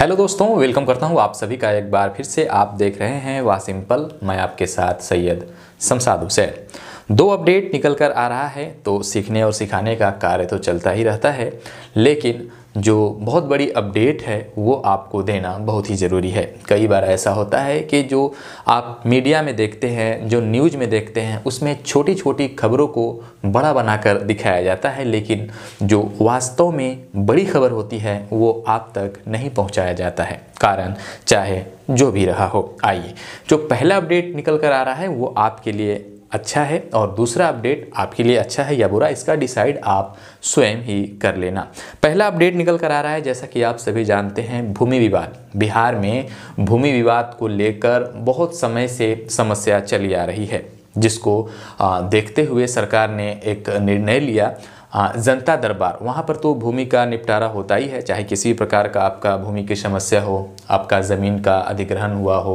hello दोस्तों welcome करता हूं आप सभी का एक बार फिर से आप देख रहे हैं वा सिंपल मैं आपके साथ सैयद शमसाद हुसैन दो अपडेट निकल कर आ रहा है तो सीखने और सिखाने का कार्य तो चलता ही रहता है लेकिन जो बहुत बड़ी अपडेट है वो आपको देना बहुत ही ज़रूरी है कई बार ऐसा होता है कि जो आप मीडिया में देखते हैं जो न्यूज़ में देखते हैं उसमें छोटी छोटी खबरों को बड़ा बनाकर दिखाया जाता है लेकिन जो वास्तव में बड़ी खबर होती है वो आप तक नहीं पहुंचाया जाता है कारण चाहे जो भी रहा हो आइए जो पहला अपडेट निकल कर आ रहा है वो आपके लिए अच्छा है और दूसरा अपडेट आपके लिए अच्छा है या बुरा इसका डिसाइड आप स्वयं ही कर लेना पहला अपडेट निकल कर आ रहा है जैसा कि आप सभी जानते हैं भूमि विवाद बिहार में भूमि विवाद को लेकर बहुत समय से समस्या चली आ रही है जिसको देखते हुए सरकार ने एक निर्णय लिया जनता दरबार वहाँ पर तो भूमि का निपटारा होता ही है चाहे किसी प्रकार का आपका भूमि की समस्या हो आपका ज़मीन का अधिग्रहण हुआ हो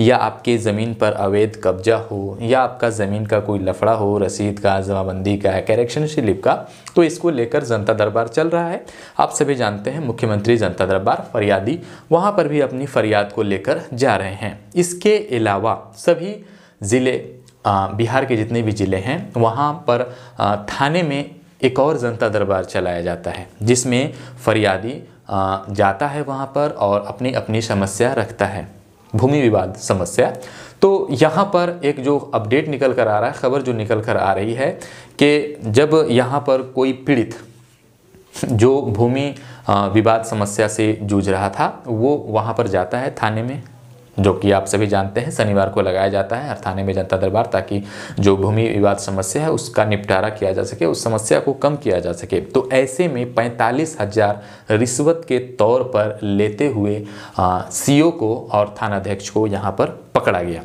या आपके ज़मीन पर अवैध कब्जा हो या आपका ज़मीन का कोई लफड़ा हो रसीद का जमाबंदी का करेक्शन स्लिप का तो इसको लेकर जनता दरबार चल रहा है आप सभी जानते हैं मुख्यमंत्री जनता दरबार फरियादी वहाँ पर भी अपनी फरियाद को लेकर जा रहे हैं इसके अलावा सभी ज़िले बिहार के जितने भी ज़िले हैं वहाँ पर थाने में एक और जनता दरबार चलाया जाता है जिसमें फरियादी जाता है वहाँ पर और अपनी अपनी समस्या रखता है भूमि विवाद समस्या तो यहाँ पर एक जो अपडेट निकल कर आ रहा है खबर जो निकल कर आ रही है कि जब यहाँ पर कोई पीड़ित जो भूमि विवाद समस्या से जूझ रहा था वो वहाँ पर जाता है थाने में जो कि आप सभी जानते हैं शनिवार को लगाया जाता है हर थाने में जनता दरबार ताकि जो भूमि विवाद समस्या है उसका निपटारा किया जा सके उस समस्या को कम किया जा सके तो ऐसे में पैंतालीस हजार रिश्वत के तौर पर लेते हुए ओ को और थानाध्यक्ष को यहाँ पर पकड़ा गया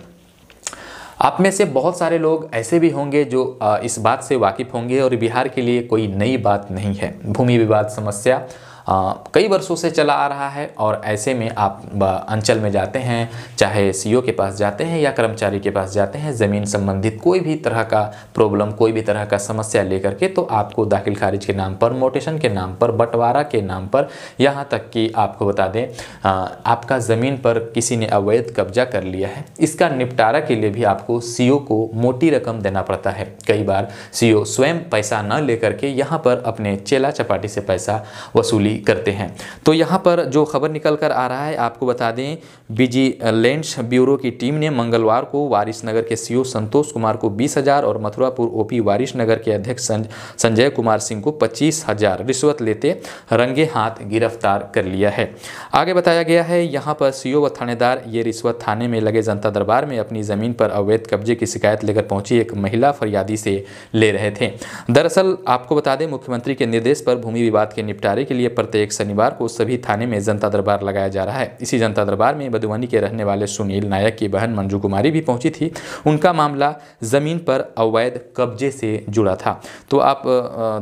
आप में से बहुत सारे लोग ऐसे भी होंगे जो इस बात से वाकिफ़ होंगे और बिहार के लिए कोई नई बात नहीं है भूमि विवाद समस्या आ, कई वर्षों से चला आ रहा है और ऐसे में आप अंचल में जाते हैं चाहे सीईओ के पास जाते हैं या कर्मचारी के पास जाते हैं ज़मीन संबंधित कोई भी तरह का प्रॉब्लम कोई भी तरह का समस्या लेकर के तो आपको दाखिल खारिज के नाम पर मोटेशन के नाम पर बंटवारा के नाम पर यहाँ तक कि आपको बता दें आपका ज़मीन पर किसी ने अवैध कब्जा कर लिया है इसका निपटारा के लिए भी आपको सी को मोटी रकम देना पड़ता है कई बार सी स्वयं पैसा न लेकर के यहाँ पर अपने चेला चपाटी से पैसा वसूली करते हैं तो यहाँ पर जो खबर निकल कर आ रहा है आपको बता दें बीजी लेंस ब्यूरो की टीम ने मंगलवार को वारिस नगर के सीओ संतोष कुमार को बीस हज़ार और मथुरापुर ओपी वारिस नगर के अध्यक्ष संजय कुमार सिंह को पच्चीस हज़ार रिश्वत लेते रंगे हाथ गिरफ्तार कर लिया है आगे बताया गया है यहाँ पर सी व थानेदार ये रिश्वत थाने में लगे जनता दरबार में अपनी ज़मीन पर अवैध कब्जे की शिकायत लेकर पहुँची एक महिला फरियादी से ले रहे थे दरअसल आपको बता दें मुख्यमंत्री के निर्देश पर भूमि विवाद के निपटारे के लिए प्रत्येक शनिवार को सभी थाने में जनता दरबार लगाया जा रहा है इसी जनता दरबार में मधुबनी के रहने वाले सुनील नायक की बहन मंजू कुमारी भी पहुंची थी उनका मामला ज़मीन पर अवैध कब्जे से जुड़ा था तो आप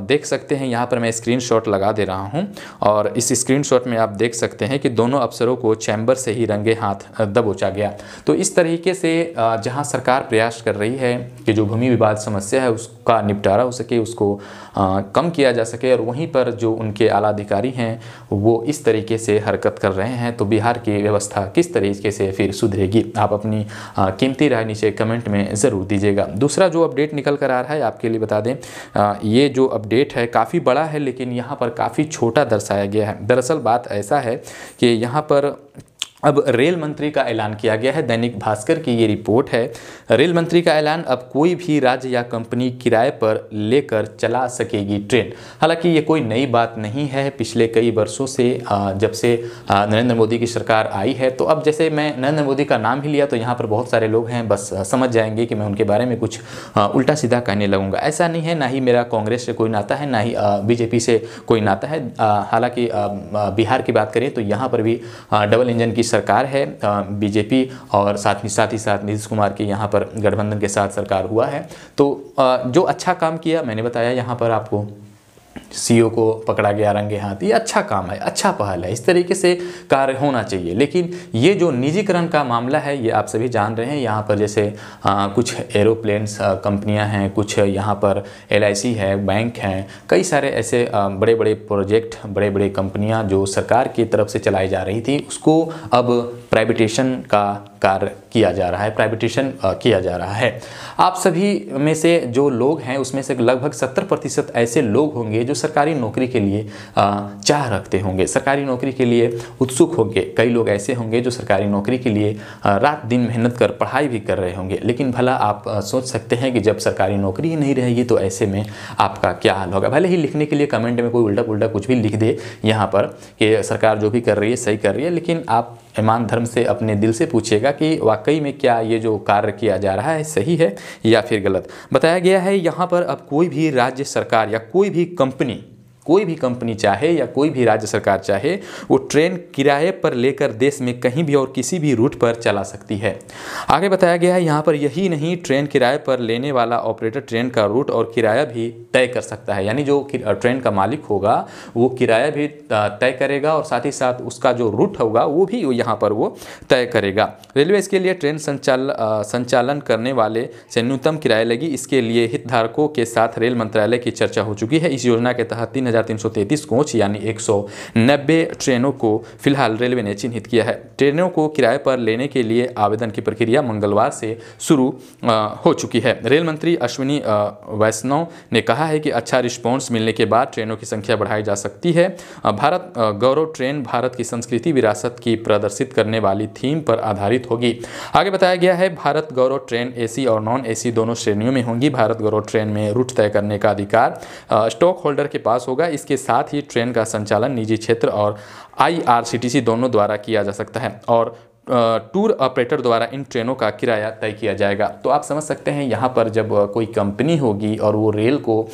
देख सकते हैं यहाँ पर मैं स्क्रीन लगा दे रहा हूँ और इस स्क्रीन में आप देख सकते हैं कि दोनों अफसरों को चैम्बर से ही रंगे हाथ दबोचा गया तो इस तरीके से जहाँ सरकार प्रयास कर रही है कि जो भूमि विवाद समस्या है उसको का निपटारा हो सके उसको आ, कम किया जा सके और वहीं पर जो उनके आला अधिकारी हैं वो इस तरीके से हरकत कर रहे हैं तो बिहार की व्यवस्था किस तरीके से फिर सुधरेगी आप अपनी कीमती राय नीचे कमेंट में ज़रूर दीजिएगा दूसरा जो अपडेट निकल कर आ रहा है आपके लिए बता दें आ, ये जो अपडेट है काफ़ी बड़ा है लेकिन यहाँ पर काफ़ी छोटा दर्शाया गया है दरअसल बात ऐसा है कि यहाँ पर अब रेल मंत्री का ऐलान किया गया है दैनिक भास्कर की ये रिपोर्ट है रेल मंत्री का ऐलान अब कोई भी राज्य या कंपनी किराए पर लेकर चला सकेगी ट्रेन हालांकि ये कोई नई बात नहीं है पिछले कई वर्षों से जब से नरेंद्र मोदी की सरकार आई है तो अब जैसे मैं नरेंद्र मोदी का नाम ही लिया तो यहाँ पर बहुत सारे लोग हैं बस समझ जाएंगे कि मैं उनके बारे में कुछ उल्टा सीधा कहने लगूंगा ऐसा नहीं है ना ही मेरा कांग्रेस से कोई नाता है ना ही बीजेपी से कोई नाता है हालांकि बिहार की बात करें तो यहाँ पर भी डबल इंजन की सरकार है बीजेपी और साथ ही साथ ही साथ नीतीश कुमार के यहाँ पर गठबंधन के साथ सरकार हुआ है तो जो अच्छा काम किया मैंने बताया यहाँ पर आपको सी को पकड़ा गया रंगे हाथ ये अच्छा काम है अच्छा पहल है इस तरीके से कार्य होना चाहिए लेकिन ये जो निजीकरण का मामला है ये आप सभी जान रहे हैं यहाँ पर जैसे आ, कुछ एरोप्लेन्स कंपनियाँ हैं कुछ यहाँ पर एल है बैंक हैं कई सारे ऐसे आ, बड़े बड़े प्रोजेक्ट बड़े बड़े कंपनियाँ जो सरकार की तरफ से चलाई जा रही थी उसको अब प्राइवेटेशन का कार्य किया जा रहा है प्राइवेटेशन किया जा रहा है आप सभी में से जो लोग हैं उसमें से लगभग सत्तर प्रतिशत ऐसे लोग होंगे जो सरकारी नौकरी के लिए चाह रखते होंगे सरकारी नौकरी के लिए उत्सुक होंगे कई लोग ऐसे होंगे जो सरकारी नौकरी के लिए रात दिन मेहनत कर पढ़ाई भी कर रहे होंगे लेकिन भला आप सोच सकते हैं कि जब सरकारी नौकरी ही नहीं रहेगी तो ऐसे में आपका क्या हाल होगा भले ही लिखने के लिए कमेंट में कोई उल्टा पुल्टा कुछ भी लिख दे यहाँ पर कि सरकार जो भी कर रही है सही कर रही है लेकिन आप ईमान धर्म से अपने दिल से पूछेगा कि वाकई में क्या ये जो कार्य किया जा रहा है सही है या फिर गलत बताया गया है यहाँ पर अब कोई भी राज्य सरकार या कोई भी कंपनी कोई भी कंपनी चाहे या कोई भी राज्य सरकार चाहे वो ट्रेन किराए पर लेकर देश में कहीं भी और किसी भी रूट पर चला सकती है आगे बताया गया है यहाँ पर यही नहीं ट्रेन किराए पर लेने वाला ऑपरेटर ट्रेन का रूट और किराया भी तय कर सकता है यानी जो ट्रेन का मालिक होगा वो किराया भी तय करेगा और साथ ही साथ उसका जो रूट होगा वो भी यहाँ पर वो तय करेगा रेलवे इसके लिए ट्रेन संचाल संचालन करने वाले से न्यूनतम किराया लगी इसके लिए हितधारकों के साथ रेल मंत्रालय की चर्चा हो चुकी है इस योजना के तहत तीन 2333 कोच यानी 190 ट्रेनों को फिलहाल रेलवे ने चिन्हित किया है ट्रेनों को किराए पर लेने के लिए आवेदन की प्रक्रिया मंगलवार से शुरू हो चुकी है रेल मंत्री अश्विनी वैष्णव ने कहा है कि अच्छा रिस्पॉन्स मिलने के बाद ट्रेनों की संख्या बढ़ाई जा सकती है भारत गौरव ट्रेन भारत की संस्कृति विरासत की प्रदर्शित करने वाली थीम पर आधारित होगी आगे बताया गया है भारत गौरव ट्रेन एसी और नॉन एसी दोनों श्रेणियों में होंगी भारत गौरव ट्रेन में रूट तय करने का अधिकार स्टॉक होल्डर के पास होगा इसके साथ ही ट्रेन का संचालन निजी क्षेत्र और आईआरसीटीसी दोनों द्वारा किया जा सकता है और टूर ऑपरेटर द्वारा इन ट्रेनों का किराया तय किया जाएगा तो आप समझ सकते हैं यहाँ पर जब कोई कंपनी होगी और वो रेल को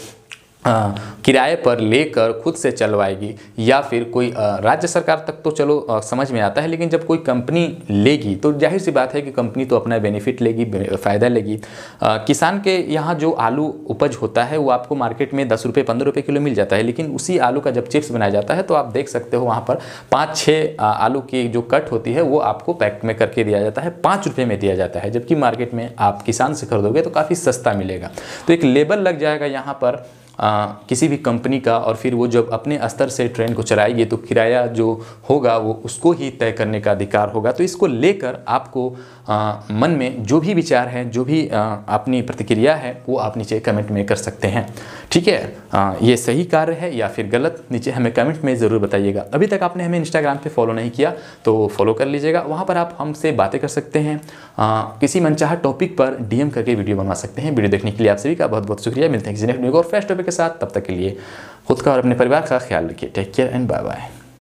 हाँ, किराए पर लेकर खुद से चलवाएगी या फिर कोई राज्य सरकार तक तो चलो समझ में आता है लेकिन जब कोई कंपनी लेगी तो जाहिर सी बात है कि कंपनी तो अपना बेनिफिट लेगी फ़ायदा लेगी किसान के यहाँ जो आलू उपज होता है वो आपको मार्केट में दस रुपये पंद्रह रुपये किलो मिल जाता है लेकिन उसी आलू का जब चिप्स बनाया जाता है तो आप देख सकते हो वहाँ पर पाँच छः आलू की जो कट होती है वो आपको पैक में करके दिया जाता है पाँच रुपये में दिया जाता है जबकि मार्केट में आप किसान से खरीदोगे तो काफ़ी सस्ता मिलेगा तो एक लेबल लग जाएगा यहाँ पर आ, किसी भी कंपनी का और फिर वो जब अपने स्तर से ट्रेन को चलाएगी तो किराया जो होगा वो उसको ही तय करने का अधिकार होगा तो इसको लेकर आपको आ, मन में जो भी विचार है जो भी आ, अपनी प्रतिक्रिया है वो आप नीचे कमेंट में कर सकते हैं ठीक है ये सही कार्य है या फिर गलत नीचे हमें कमेंट में ज़रूर बताइएगा अभी तक आपने हमें इंस्टाग्राम पे फॉलो नहीं किया तो फॉलो कर लीजिएगा वहाँ पर आप हमसे बातें कर सकते हैं आ, किसी मनचाहा टॉपिक पर डीएम करके वीडियो बनवा सकते हैं वीडियो देखने के लिए आप सभी का बहुत बहुत शुक्रिया मिलते हैं किसी नेक्स्ट और फ्रेश टॉपिक के साथ तब तक के लिए खुद का और अपने परिवार का ख्याल रखिए take care and bye bye